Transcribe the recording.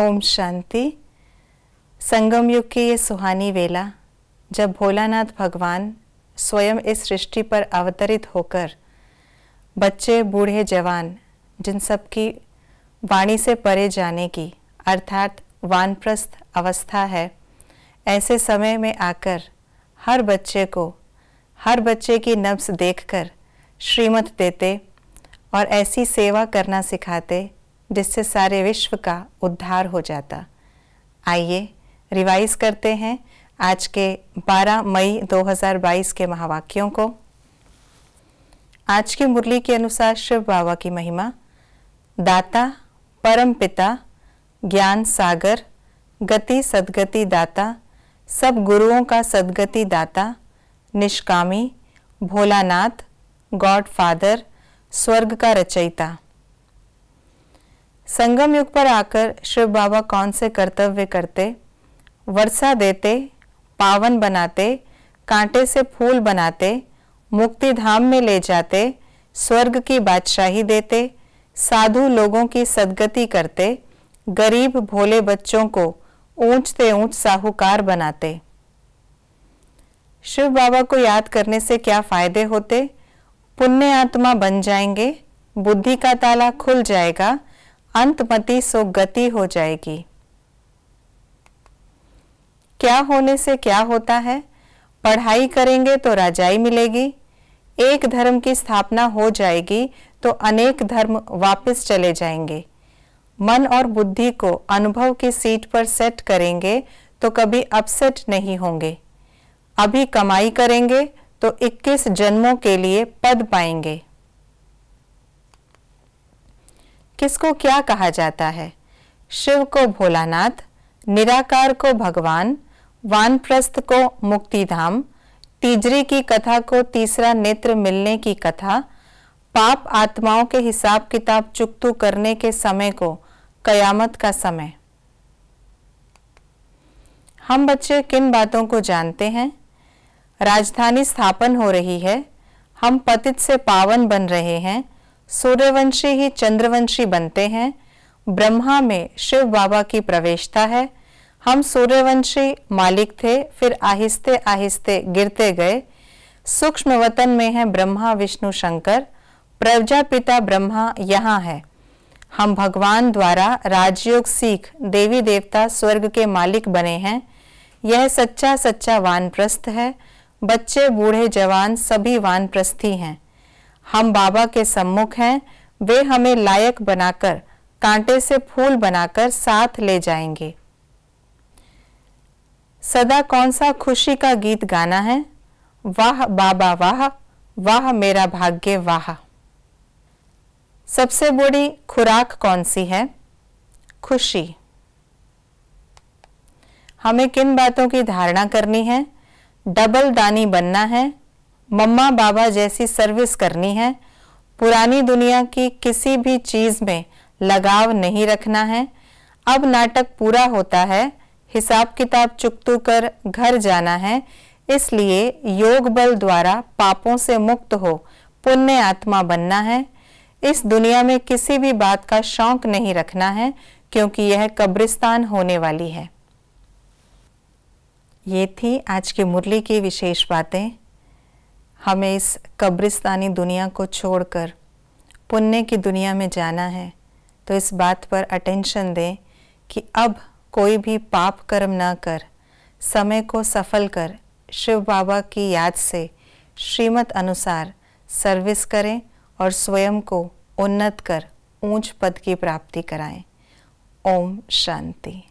ओम शांति संगम युग की ये सुहानी वेला जब भोलानाथ भगवान स्वयं इस सृष्टि पर अवतरित होकर बच्चे बूढ़े जवान जिन सब की वाणी से परे जाने की अर्थात वानप्रस्थ अवस्था है ऐसे समय में आकर हर बच्चे को हर बच्चे की नब्स देखकर श्रीमत देते और ऐसी सेवा करना सिखाते जिससे सारे विश्व का उद्धार हो जाता आइए रिवाइज करते हैं आज के 12 मई 2022 के महावाक्यों को आज की मुरली के अनुसार शिव बाबा की महिमा दाता परम पिता ज्ञान सागर गति सदगति दाता सब गुरुओं का सदगति दाता निष्कामी भोलानाथ गॉड फादर स्वर्ग का रचयिता संगम युग पर आकर शिव बाबा कौन से कर्तव्य करते वर्षा देते पावन बनाते कांटे से फूल बनाते मुक्ति धाम में ले जाते स्वर्ग की बादशाही देते साधु लोगों की सदगति करते गरीब भोले बच्चों को ऊंचते ऊंच साहूकार बनाते शिव बाबा को याद करने से क्या फायदे होते पुण्य आत्मा बन जाएंगे बुद्धि का ताला खुल जाएगा अंतमति सो गति हो जाएगी क्या होने से क्या होता है पढ़ाई करेंगे तो राजाई मिलेगी एक धर्म की स्थापना हो जाएगी तो अनेक धर्म वापस चले जाएंगे मन और बुद्धि को अनुभव की सीट पर सेट करेंगे तो कभी अपसेट नहीं होंगे अभी कमाई करेंगे तो 21 जन्मों के लिए पद पाएंगे किसको क्या कहा जाता है शिव को भोलानाथ निराकार को भगवान वानप्रस्थ को मुक्तिधाम तीजरी की कथा को तीसरा नेत्र मिलने की कथा पाप आत्माओं के हिसाब किताब चुकतू करने के समय को कयामत का समय हम बच्चे किन बातों को जानते हैं राजधानी स्थापन हो रही है हम पतित से पावन बन रहे हैं सूर्यवंशी ही चंद्रवंशी बनते हैं ब्रह्मा में शिव बाबा की प्रवेशता है हम सूर्यवंशी मालिक थे फिर आहिस्ते आहिस्ते गिरते गए सूक्ष्म वतन में है ब्रह्मा विष्णु शंकर प्रजापिता ब्रह्मा यहाँ है हम भगवान द्वारा राजयोग सीख देवी देवता स्वर्ग के मालिक बने हैं यह सच्चा सच्चा वानप्रस्थ है बच्चे बूढ़े जवान सभी वानप्रस्थी हैं हम बाबा के सम्मुख हैं वे हमें लायक बनाकर कांटे से फूल बनाकर साथ ले जाएंगे सदा कौन सा खुशी का गीत गाना है वाह बाबा वाह वाह मेरा भाग्य वाह सबसे बड़ी खुराक कौन सी है खुशी हमें किन बातों की धारणा करनी है डबल दानी बनना है मम्मा बाबा जैसी सर्विस करनी है पुरानी दुनिया की किसी भी चीज़ में लगाव नहीं रखना है अब नाटक पूरा होता है हिसाब किताब चुकतू कर घर जाना है इसलिए योग बल द्वारा पापों से मुक्त हो पुण्य आत्मा बनना है इस दुनिया में किसी भी बात का शौक नहीं रखना है क्योंकि यह कब्रिस्तान होने वाली है ये थी आज की मुरली की विशेष बातें हमें इस कब्रिस्तानी दुनिया को छोड़कर पुण्य की दुनिया में जाना है तो इस बात पर अटेंशन दें कि अब कोई भी पाप कर्म ना कर समय को सफल कर शिव बाबा की याद से श्रीमत अनुसार सर्विस करें और स्वयं को उन्नत कर ऊंच पद की प्राप्ति कराएं ओम शांति